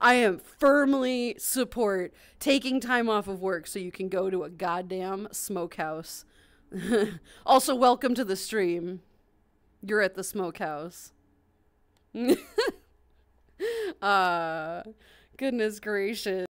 I am firmly support taking time off of work so you can go to a goddamn smokehouse. also, welcome to the stream. You're at the smokehouse. uh, goodness gracious.